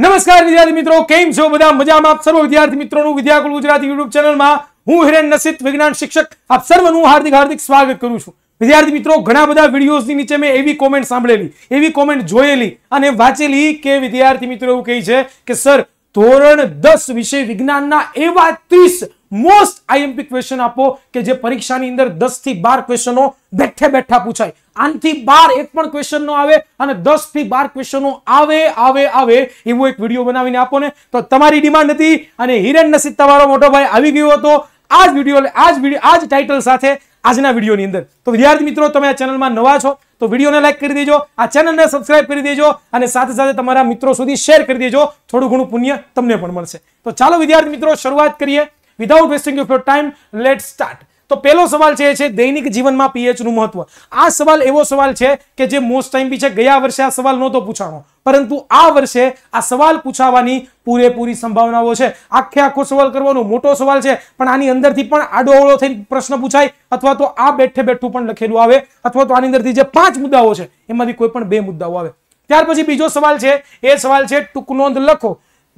નમસ્કાર વિદ્યાર્થી મિત્રો કેમ છો બધા મજામાં આપ સર્વ વિદ્યાર્થી મિત્રોનું વિદ્યાકુલ ગુજરાતી યુટ્યુબ ચેનલમાં હું હિરેન નસિત વિજ્ઞાન શિક્ષક આપ સર્વનું હાર્દિક હાર્દિક સ્વાગત કરું છું વિદ્યાર્થી મિત્રો ઘણા બધા વિડીયોઝની નીચે મેં એવી કોમેન્ટ સાંભળેલી એવી કોમેન્ટ જોયેલી અને વાંચેલી કે વિદ્યાર્થી મિત્રો એવું કહે છે કે સર ધોરણ દસ વિષય વિજ્ઞાનના એવા ત્રીસ મોસ્ટ આમ્પ ક્વેશ્ચન આપો કે જે પરીક્ષા ની અંદર 10 થી 12 ક્વેશ્ચનો બેઠે બેઠા પૂછાય આнти 12 એક પણ ક્વેશ્ચન નો આવે અને 10 થી 12 ક્વેશ્ચનો આવે આવે આવે એવું એક વિડિયો બનાવીને આપોને તો તમારી ડિમાન્ડ હતી અને હિરેનસિંહ તવાળો મોટો ભાઈ આવી ગયો તો આજ વિડિયો આજ વિડિયો આજ ટાઇટલ સાથે આજના વિડિયો ની અંદર તો વિદ્યાર્થી મિત્રો તમે આ ચેનલ માં નવા છો તો વિડિયો ને લાઈક કરી દેજો આ ચેનલ ને સબસ્ક્રાઇબ કરી દેજો અને સાથે સાથે તમારા મિત્રો સુધી શેર કરી દેજો થોડું ઘણું પુણ્ય તમને પણ મળશે તો ચાલો વિદ્યાર્થી મિત્રો શરૂઆત કરીએ without wasting of your time let start તો પહેલો સવાલ છે એ છે દૈનિક જીવનમાં પીએચનું મહત્વ આ સવાલ એવો સવાલ છે કે જે મોસ્ટ ટાઈમ બી છે ગયા વર્ષે આ સવાલ નહોતો પૂછાણો પરંતુ આ વર્ષે આ સવાલ પૂછાવાની પૂરેપૂરી સંભાવનાઓ છે આખે આખો સવાલ કરવાનો મોટો સવાલ છે પણ આની અંદરથી પણ આડોઅવળો થઈને પ્રશ્ન પૂછાય અથવા તો આ બેઠે બેઠું પણ લખેલું આવે અથવા તો આની અંદરથી જે પાંચ મુદ્દાઓ છે એમાંથી કોઈ પણ બે મુદ્દાઓ આવે ત્યાર પછી બીજો સવાલ છે એ સવાલ છે ટૂંક નોંધ લખો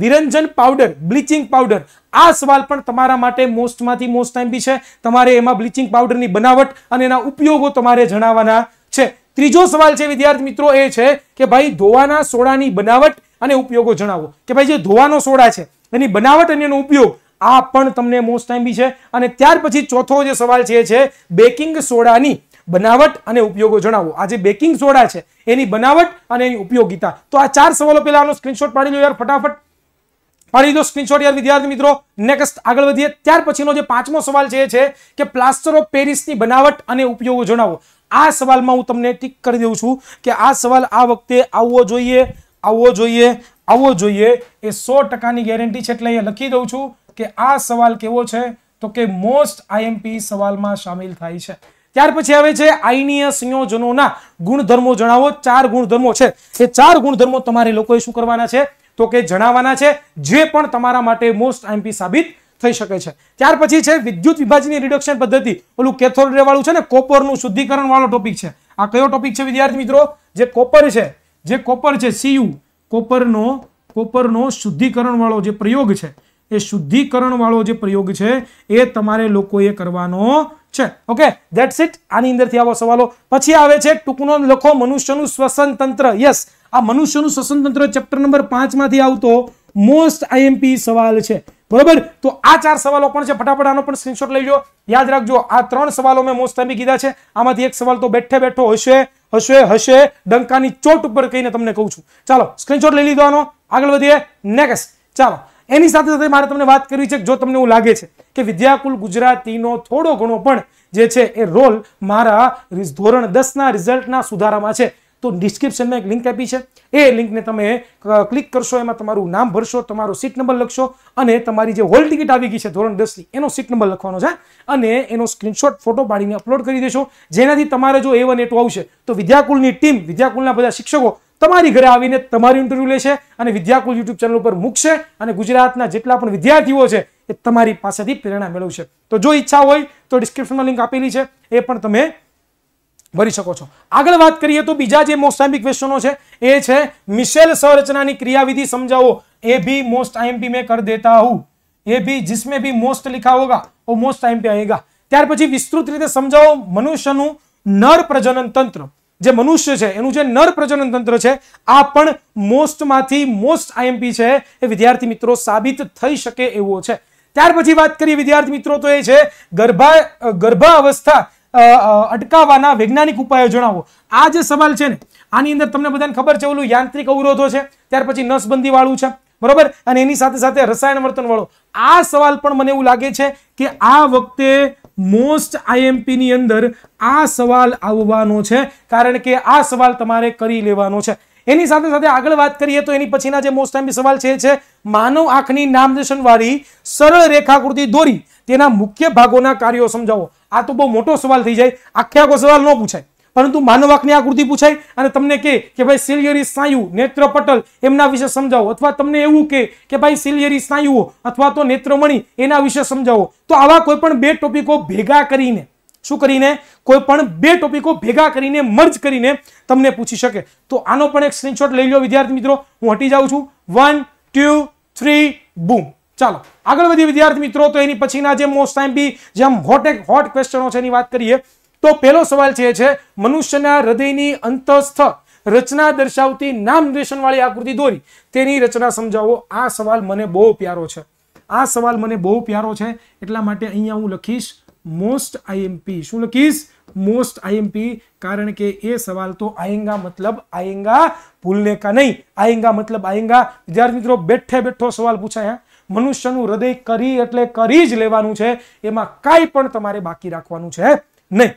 વિરંજન પાવડર બ્લીચિંગ પાવડર આ સવાલ પણ તમારા માટે મોસ્ટમાંથી મોસ્ટ ટાઈમ બી છે તમારે એમાં બ્લીચિંગ પાવડરની બનાવટ અને એના ઉપયોગો તમારે જણાવવાના છે ત્રીજો સવાલ છે વિદ્યાર્થી મિત્રો એ છે કે ભાઈ ધોવાના સોડાની બનાવટ અને ઉપયોગો જણાવો કે ભાઈ જે ધોવાનો સોડા છે એની બનાવટ અને એનો ઉપયોગ આ પણ તમને મોસ્ટ ટાઈમ બી છે અને ત્યાર પછી ચોથો જે સવાલ છે એ છે બેકિંગ સોડાની બનાવટ અને ઉપયોગો જણાવો આ જે બેકિંગ સોડા છે એની બનાવટ અને એની ઉપયોગિતા તો આ ચાર સવાલો પહેલા આનો સ્ક્રીનશોટ પાડી લો યાર ફટાફટ અને લીધો સ્ક્રીનશોટ યાર વિદ્યાર્થી મિત્રો નેક્સ્ટ આગળ વધીએ ત્યાર પછીનો જે પાંચમો સવાલ છે એ છે કે પ્લાસ્ટર ઓફ પેરિસની બનાવટ અને ઉપયોગો જણાવો આ સવાલમાં હું તમને ટીક કરી દઉં છું કે આ સવાલ આ વખતે આવવો જોઈએ આવવો જોઈએ આવવો જોઈએ એ સો ટકાની ગેરંટી છે એટલે અહીંયા લખી દઉં છું કે આ સવાલ કેવો છે તો કે મોસ્ટ આઈએમપી સવાલમાં સામેલ થાય છે ત્યાર પછી આવે છે આઈનીય સંયોજનોના ગુણધર્મો જણાવો ચાર ગુણધર્મો છે એ ચાર ગુણધર્મો તમારે લોકોએ શું કરવાના છે તો કે જણાવવાના છે જે પણ તમારા માટે મોસ્ટ આઈએમપી સાબિત થઈ શકે છે ત્યાર પછી છે વિદ્યુત વિભાજની રિડક્શન પદ્ધતિ ઓલું કેથોડ રેવાળું છે ને કોપરનું શુદ્ધિકરણ વાળો ટોપિક છે આ કયો ટોપિક છે વિદ્યાર્થી મિત્રો જે કોપર છે જે કોપર છે સીયુ કોપરનો કોપરનો શુદ્ધિકરણ વાળો જે પ્રયોગ છે એ શુદ્ધિકરણ વાળો જે પ્રયોગ છે એ તમારે લોકોએ કરવાનો છે ઓકે ધેટ્સ ઇટ આની અંદરથી આવો સવાલો પછી આવે છે ટૂંકનો લખો મનુષ્યનું શ્વસન તંત્ર યસ આ મનુષ્યનું સ્વતંત્ર ચેપ્ટર નંબર પાંચમાંથી આવતો મોસ્ટ આઈએમપી સવાલ છે બરોબર તો આ ચાર સવાલો પણ છે ફટાફટ આનો પણ સ્ક્રીનશોટ લઈ લો યાદ રાખજો આ ત્રણ સવાલો મેં મોસ્ટ આઈએમપી કીધા છે આમાંથી એક સવાલ તો બેઠે બેઠો હશે હશે હશે ડંકાની ચોટ ઉપર કહીને તમને કહું છું ચાલો સ્ક્રીનશોટ લઈ લીધો આનો આગળ વધીએ નેક્સ્ટ ચાલો એની સાથે સાથે મારે તમને વાત કરવી છે જો તમને એવું લાગે છે કે વિદ્યાકુલ ગુજરાતીનો થોડો ઘણો પણ જે છે એ રોલ મારા ધોરણ દસના રિઝલ્ટના સુધારામાં છે તો ડિસ્ક્રિપ્શનમાં એક લિંક આપી છે એ લિંકને તમે ક્લિક કરશો એમાં તમારું નામ ભરશો તમારો સીટ નંબર લખશો અને તમારી જે હોલ ટિકિટ આવી ગઈ છે ધોરણ દસની એનો સીટ નંબર લખવાનો છે અને એનો સ્ક્રીનશોટ ફોટો પાડીને અપલોડ કરી દેશો જેનાથી તમારે જો એ વન એ આવશે તો વિદ્યાકુલની ટીમ વિદ્યાકુલના બધા શિક્ષકો તમારી ઘરે આવીને તમારું ઇન્ટરવ્યૂ લેશે અને વિદ્યાકુલ યુટ્યુબ ચેનલ ઉપર મૂકશે અને ગુજરાતના જેટલા પણ વિદ્યાર્થીઓ છે એ તમારી પાસેથી પ્રેરણા મેળવશે તો જો ઈચ્છા હોય તો ડિસ્ક્રિપ્શનમાં લિંક આપેલી છે એ પણ તમે ભરી શકો છો આગળ વાત કરીએ તો બીજા જે મોસ્ટ આઈએમપી ક્વેશ્ચનો છે એ છે મિશેલ સંરચનાની ક્રિયાવિધિ સમજાવો એ ભી મોસ્ટ આઈએમપી મેં કર દેતા હું એ ભી જિસમે ભી મોસ્ટ લિખા હોગા વો મોસ્ટ આઈએમપી આયેગા ત્યાર પછી વિસ્તૃત રીતે સમજાવો મનુષ્યનું નર પ્રજનન તંત્ર જે મનુષ્ય છે એનું જે નર પ્રજનન તંત્ર છે આ પણ મોસ્ટમાંથી મોસ્ટ આઈએમપી છે એ વિદ્યાર્થી મિત્રો સાબિત થઈ શકે એવો છે ત્યાર પછી વાત કરીએ વિદ્યાર્થી મિત્રો તો એ છે ગર્ભા ગર્ભાવસ્થા અટકાવવાના વૈજ્ઞાનિક ઉપાયો જણાવો આ જે સવાલ છે ને આની અંદર તમને બધાને ખબર છે ઓલું યાંત્રિક અવરોધો છે ત્યાર પછી નસબંધીવાળું છે બરોબર અને એની સાથે સાથે રસાયણ વર્તનવાળો આ સવાલ પણ મને એવું લાગે છે કે આ વખતે મોસ્ટ આઈએમપીની અંદર આ સવાલ આવવાનો છે કારણ કે આ સવાલ તમારે કરી લેવાનો છે એની સાથે સાથે આગળ વાત કરીએ તો એની પછીના જે મોસ્ટ ટાઈમ સવાલ છે છે માનવ આંખની નામદર્શનવાળી સરળ રેખાકૃતિ દોરી તેના મુખ્ય ભાગોના કાર્યો સમજાવો આ તો બહુ મોટો સવાલ થઈ જાય આખે આખો સવાલ ન પૂછાય પરંતુ માનવાકની આકૃતિ પૂછાય અને તમને કે કે ભાઈ સિલિયરી સ્નાયુ નેત્રપટલ એમના વિશે સમજાવો અથવા તમને એવું કે કે ભાઈ સિલિયરી સ્નાયુઓ અથવા તો નેત્રમણી એના વિશે સમજાવો તો આવા કોઈ પણ બે ટોપિકો ભેગા કરીને શું કરીને કોઈ પણ બે ટોપિકો ભેગા કરીને મર્જ કરીને તમને પૂછી શકે તો આનો પણ એક સ્ક્રીનશોટ લઈ લો વિદ્યાર્થી મિત્રો હું હટી જાઉં છું વન ટુ થ્રી બૂમ ચાલો આગળ વધીએ વિદ્યાર્થી મિત્રો તો એની પછીના જે મોસ્ટ ટાઈમ બી જેમ હોટ એક હોટ ક્વેશ્ચનો છે એની વાત કરીએ તો પહેલો સવાલ છે એ છે મનુષ્યના હૃદયની અંતસ્થ રચના દર્શાવતી નામ નિર્દેશનવાળી આકૃતિ દોરી તેની રચના સમજાવો આ સવાલ મને બહુ પ્યારો છે આ સવાલ મને બહુ પ્યારો છે એટલા માટે અહીંયા હું લખીશ મોસ્ટ આઈએમપી શું લખીશ મોસ્ટ આઈએમપી કારણ કે એ સવાલ તો આયંગા મતલબ આયંગા ભૂલને કા નહીં આયંગા મતલબ આયંગા વિદ્યાર્થી મિત્રો બેઠે બેઠો સવાલ પૂછાય હા મનુષ્યનું હૃદય કરી એટલે કરી જ લેવાનું છે એમાં કાંઈ પણ તમારે બાકી રાખવાનું છે નહીં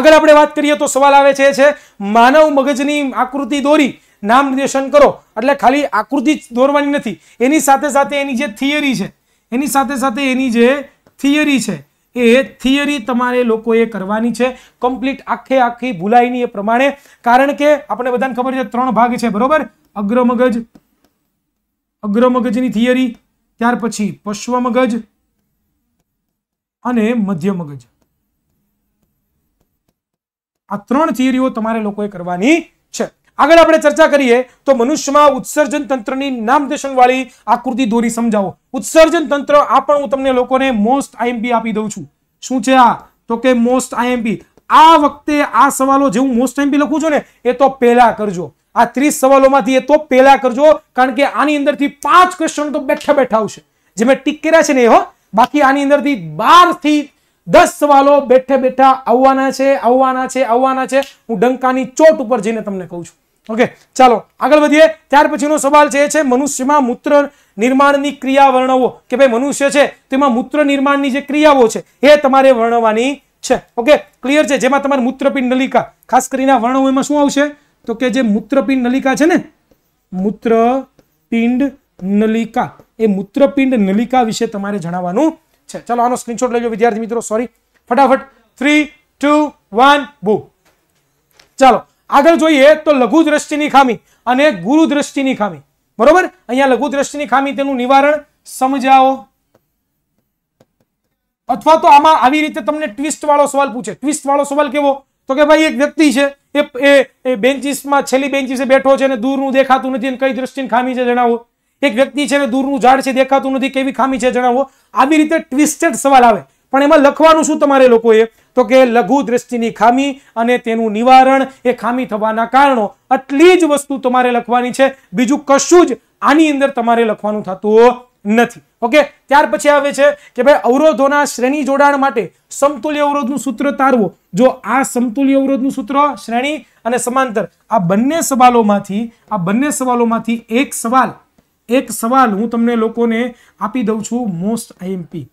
આગળ આપણે વાત કરીએ તો સવાલ આવે છે છે માનવ મગજની આકૃતિ દોરી નામ નિર્દેશન કરો એટલે ખાલી આકૃતિ જ દોરવાની નથી એની સાથે સાથે એની જે થિયરી છે એની સાથે સાથે એની જે થિયરી છે એ થિયરી તમારે લોકોએ કરવાની છે કમ્પ્લીટ આખે આખી ભૂલાય એ પ્રમાણે કારણ કે આપણે બધાને ખબર છે ત્રણ ભાગ છે બરોબર અગ્રમગજ અગ્રમગજની થિયરી ત્યાર પછી પશ્વ મગજ અને મધ્ય મગજ આ ત્રણ થિયરીઓ તમારે લોકોએ કરવાની છે આગળ આપણે ચર્ચા કરીએ તો મનુષ્યમાં ઉત્સર્જન તંત્રની નામદેશન વાળી આકૃતિ દોરી સમજાવો ઉત્સર્જન તંત્ર આ પણ હું તમને લોકોને મોસ્ટ આઈએમપી આપી દઉં છું શું છે આ તો કે મોસ્ટ આઈએમપી આ વખતે આ સવાલો જેવું મોસ્ટ આઈએમપી લખું છું ને એ તો પહેલા કરજો આ ત્રીસ સવાલોમાંથી એ તો પહેલા કરજો કારણ કે આની અંદરથી પાંચ ક્વેશ્ચન તો બેઠા બેઠા આવશે જે મેં ટીક કર્યા છે ને એ હો બાકી આની અંદરથી બાર થી દસ સવાલો બેઠે બેઠા આવવાના છે આવવાના છે આવવાના છે હું ડંકાની ચોટ ઉપર જઈને તમને કહું છું ઓકે ચાલો આગળ વધીએ ત્યાર પછીનો સવાલ છે છે મનુષ્યમાં મૂત્ર નિર્માણની ક્રિયા વર્ણવો કે ભાઈ મનુષ્ય છે તેમાં મૂત્ર નિર્માણની જે ક્રિયાઓ છે એ તમારે વર્ણવાની છે ઓકે ક્લિયર છે જેમાં તમારે મૂત્રપિંડ નલિકા ખાસ કરીને વર્ણવો એમાં શું આવશે તો કે જે મૂત્રપિંડ નલિકા છે ને મૂત્રપિંડ નલિકા એ મૂત્રપિંડ નલિકા વિશે તમારે જણાવવાનું છે ચલો આનો સ્ક્રીનશોટ લો વિદ્યાર્થી મિત્રો સોરી ફટાફટ થ્રી ટુ વન બુ ચાલો આગળ જોઈએ તો લઘુ દ્રષ્ટિની ખામી અને ગુરુ દ્રષ્ટિની ખામી બરોબર અહીંયા લઘુ દ્રષ્ટિની ખામી તેનું નિવારણ સમજાવો અથવા તો આમાં આવી રીતે તમને ટ્વિસ્ટ વાળો સવાલ પૂછે ટ્વિસ્ટ વાળો સવાલ કેવો તો કે ભાઈ એક વ્યક્તિ છે એ એ બેન્ચીસમાં છેલ્લી બેન્ચીસે બેઠો છે અને દૂરનું દેખાતું નથી અને કઈ દ્રષ્ટિની ખામી છે જણાવો એક વ્યક્તિ છે ને દૂરનું ઝાડ છે દેખાતું નથી કેવી ખામી છે જણાવો આવી રીતે ટ્વિસ્ટેડ સવાલ આવે પણ એમાં લખવાનું શું તમારે લોકોએ તો કે લઘુ દ્રષ્ટિની ખામી અને તેનું નિવારણ એ ખામી થવાના કારણો આટલી જ વસ્તુ તમારે લખવાની છે બીજું કશું જ આની અંદર તમારે લખવાનું થતું નથી ઓકે ત્યાર પછી આવે છે કે ભાઈ અવરોધોના શ્રેણી જોડાણ માટે સમતુલ્ય અવરોધનું સૂત્ર તારવો જો આ સમતુલ્ય અવરોધનું સૂત્ર શ્રેણી અને સમાંતર આ બંને સવાલોમાંથી આ બંને સવાલોમાંથી એક સવાલ એક સવાલ હું તમને લોકોને આપી દઉં છું મોસ્ટ આઈએમપી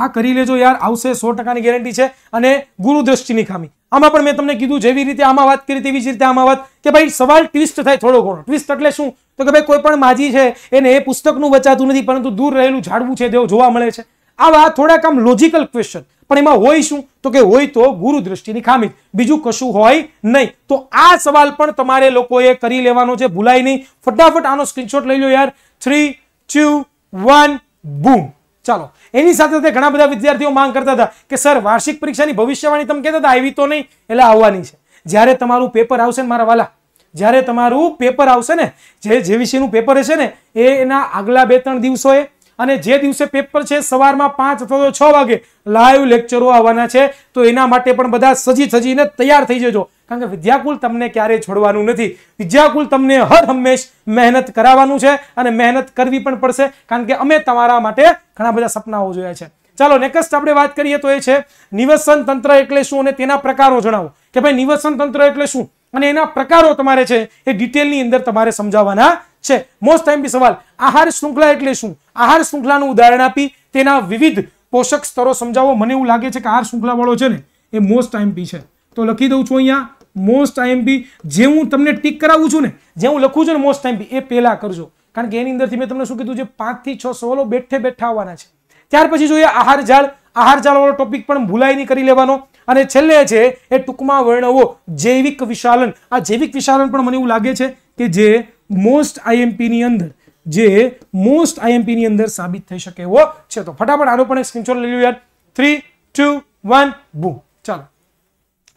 આ કરી લેજો યાર આવશે સો ટકાની ગેરંટી છે અને ગુરુ દ્રષ્ટિની ખામી આમાં પણ મેં તમને કીધું જેવી રીતે આમાં વાત કરી તેવી જ રીતે આમાં વાત કે ભાઈ સવાલ ટ્વિસ્ટ થાય થોડો ઘણો ટ્વિસ્ટ એટલે શું તો કે ભાઈ કોઈ પણ માજી છે એને એ પુસ્તકનું વચાતું નથી પરંતુ દૂર રહેલું ઝાડવું છે તેઓ જોવા મળે છે આવા થોડાક આમ લોજિકલ ક્વેશ્ચન પણ એમાં હોય શું તો કે હોય તો ગુરુ દ્રષ્ટિની ખામી બીજું કશું હોય નહીં તો આ સવાલ પણ તમારે લોકોએ કરી લેવાનો છે ભૂલાય નહીં ફટાફટ આનો સ્ક્રીનશોટ લઈ લો યાર થ્રી ટુ વન બૂમ ચાલો એની સાથે સાથે ઘણા બધા વિદ્યાર્થીઓ માંગ કરતા હતા કે સર વાર્ષિક પરીક્ષાની ભવિષ્યવાણી તમે કહેતા હતા આવી તો નહીં એટલે આવવાની છે જ્યારે તમારું પેપર આવશે ને મારા વાલા જ્યારે તમારું પેપર આવશે ને જે જે વિષયનું પેપર હશે ને એના આગલા બે ત્રણ દિવસોએ અને જે દિવસે પેપર છે સવારમાં પાંચ અથવા તો છ વાગે લાઈવ લેક્ચરો આવવાના છે તો એના માટે પણ બધા સજી સજીને તૈયાર થઈ જજો કારણ કે વિદ્યાકુલ તમને ક્યારેય છોડવાનું નથી વિદ્યાકુલ તમને હર હંમેશ મહેનત કરાવવાનું છે અને મહેનત કરવી પણ પડશે કારણ કે અમે તમારા માટે ઘણા બધા સપનાઓ જોયા છે ચાલો નેક્સ્ટ આપણે વાત કરીએ તો એ છે નિવસન તંત્ર એટલે શું અને તેના પ્રકારો જણાવો કે ભાઈ નિવસન તંત્ર એટલે શું અને એના પ્રકારો તમારે છે એ ડિટેલની અંદર તમારે સમજાવવાના છે મોસ્ટ ટાઈમ બી સવાલ આહાર શૃંખલા એટલે શું આહાર શૃંખલાનું ઉદાહરણ આપી તેના વિવિધ પોષક સ્તરો સમજાવો મને એવું લાગે છે કે આહાર શૃંખલાવાળો છે ને એ મોસ્ટ ટાઈમ બી છે તો લખી દઉં છું અહીંયા મોસ્ટ ટાઈમ બી જે હું તમને ટીક કરાવું છું ને જે હું લખું છું ને મોસ્ટ ટાઈમ એ પહેલાં કરજો કારણ કે એની અંદરથી મેં તમને શું કીધું છે પાંચથી છ સવાલો બેઠે બેઠા આવવાના છે ત્યાર પછી જોઈએ આહાર જાળ આહાર જાળવાળો ટોપિક પણ ભૂલાય નહીં કરી લેવાનો અને છેલ્લે છે એ ટૂંકમાં વર્ણવો જૈવિક વિશાલન આ જૈવિક વિશાલન પણ મને એવું લાગે છે કે જે મોસ્ટ આઈએમપીની અંદર જે મોસ્ટ આઈએમપીની અંદર સાબિત થઈ શકે એવો છે તો ફટાફટ આનો પણ એક સ્ક્રીનશોટ લઈ લો યાર થ્રી ટુ વન બુ ચાલો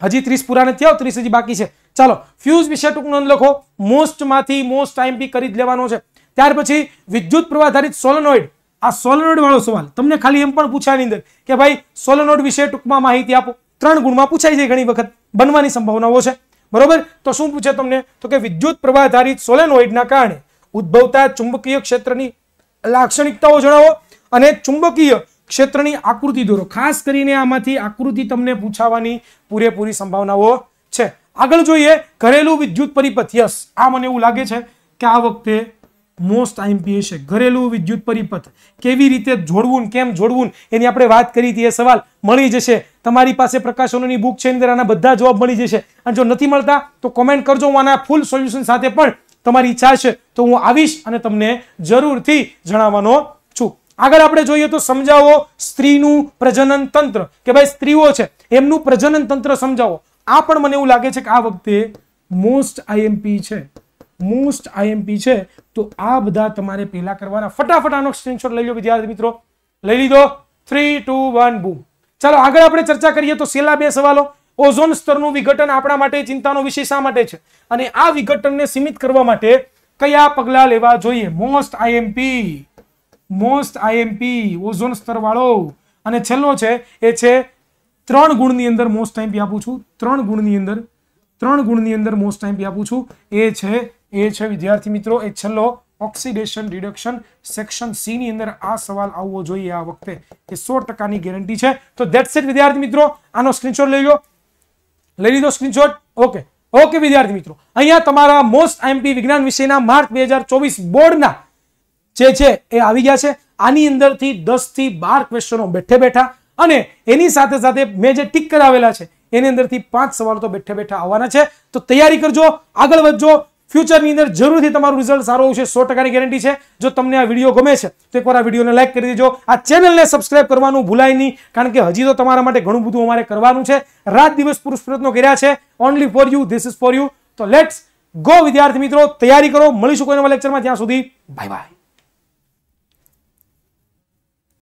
હજી ત્રીસ પૂરા નથી આવ ત્રીસ હજી બાકી છે ચાલો ફ્યુઝ વિશે ટૂંક નોંધ લખો મોસ્ટમાંથી મોસ્ટ આઈએમપી કરી જ લેવાનો છે ત્યાર પછી વિદ્યુત પ્રવાહ સોલેનોઇડ આ સોલેનોઇડ વાળો સવાલ તમને ખાલી એમ પણ પૂછાય અંદર કે ભાઈ સોલેનોઇડ વિશે ટૂંકમાં માહિતી આપો ત્રણ ગુણમાં પૂછાય છે ઘણી વખત બનવાની સંભાવનાઓ છે બરોબર તો શું પૂછે તમને તો કે વિદ્યુત પ્રવાહધારિત ધારિત સોલેનોઇડના કારણે ઉદ્ભવતા ચુંબકીય ક્ષેત્રની લાક્ષણિકતાઓ જણાવો અને ચુંબકીય ક્ષેત્રની આકૃતિ દોરો ખાસ કરીને આમાંથી આકૃતિ તમને પૂછાવાની પૂરેપૂરી સંભાવનાઓ છે આગળ જોઈએ ઘરેલું વિદ્યુત પરિપથ યસ આ મને એવું લાગે છે કે આ વખતે મોસ્ટ આઈએમપીએ છે ઘરેલું વિદ્યુત પરિપથ કેવી રીતે જોડવું કેમ જોડવું એની આપણે વાત કરી હતી એ સવાલ મળી જશે તમારી પાસે પ્રકાશનોની બુક છે અંદર આના બધા જવાબ મળી જશે અને જો નથી મળતા તો કોમેન્ટ કરજો હું આના ફૂલ સોલ્યુશન સાથે પણ તમારી ઈચ્છા છે તો હું આવીશ અને તમને જરૂરથી જણાવવાનો આગળ આપણે જોઈએ તો સમજાવો સ્ત્રીનું પ્રજનન તંત્ર કે ભાઈ સ્ત્રીઓ છે એમનું પ્રજનન તંત્ર સમજાવો આ પણ મને એવું લાગે છે કે આ વખતે મોસ્ટ આઈએમપી છે મોસ્ટ આઈએમપી છે તો આ બધા તમારે પહેલા કરવાના ફટાફટ આનો સ્ક્રીનશોટ લઈ લો વિદ્યાર્થી મિત્રો લઈ લીધો થ્રી ટુ વન બુ ચાલો આગળ આપણે ચર્ચા કરીએ તો છેલ્લા બે સવાલો ઓઝોન સ્તરનું વિઘટન આપણા માટે ચિંતાનો વિષય શા માટે છે અને આ વિઘટનને સીમિત કરવા માટે કયા પગલાં લેવા જોઈએ most IMP most IMP ozone સ્તરવાળો અને છેલ્લો છે એ છે ત્રણ ગુણની અંદર મોસ્ટ આઈએમપી આપું છું ત્રણ ગુણની અંદર ત્રણ ગુણની અંદર મોસ્ટ આઈએમપી આપું છું એ છે એ છે વિદ્યાર્થી મિત્રો એ છેલ્લો ઓક્સિડેશન રિડક્શન સેક્શન સી ની અંદર આ સવાલ આવવો જોઈએ આ વખતે એ સો ટકાની ગેરંટી છે તો દેટ્સ ઇટ વિદ્યાર્થી મિત્રો આનો સ્ક્રીનશોટ લઈ લો લઈ લીધો સ્ક્રીનશોટ ઓકે ઓકે વિદ્યાર્થી મિત્રો અહીંયા તમારા મોસ્ટ આઈએમપી વિજ્ઞાન વિષયના માર્ચ બે હજાર ચોવીસ બોર્ડના જે છે એ આવી ગયા છે આની અંદરથી દસથી બાર ક્વેશ્ચનો બેઠે બેઠા અને એની સાથે સાથે મેં જે ટીક કરાવેલા છે એની અંદરથી પાંચ સવાલો તો બેઠે બેઠા આવવાના છે તો તૈયારી કરજો આગળ વધજો ફ્યુચરની અંદર જરૂરથી તમારું રિઝલ્ટ સારું આવશે સો ટકાની ગેરંટી છે જો તમને આ વિડીયો ગમે છે તો એકવાર આ વિડીયોને લાઇક કરી દેજો આ ચેનલને સબસ્ક્રાઇબ કરવાનું ભૂલાય નહીં કારણ કે હજી તો તમારા માટે ઘણું બધું અમારે કરવાનું છે રાત દિવસ પુરુષ પ્રયત્નો કર્યા છે only for you this is for you તો લેટ્સ ગો વિદ્યાર્થી મિત્રો તૈયારી કરો મળીશું કોઈના લેક્ચરમાં ત્યાં સુધી બાય બાય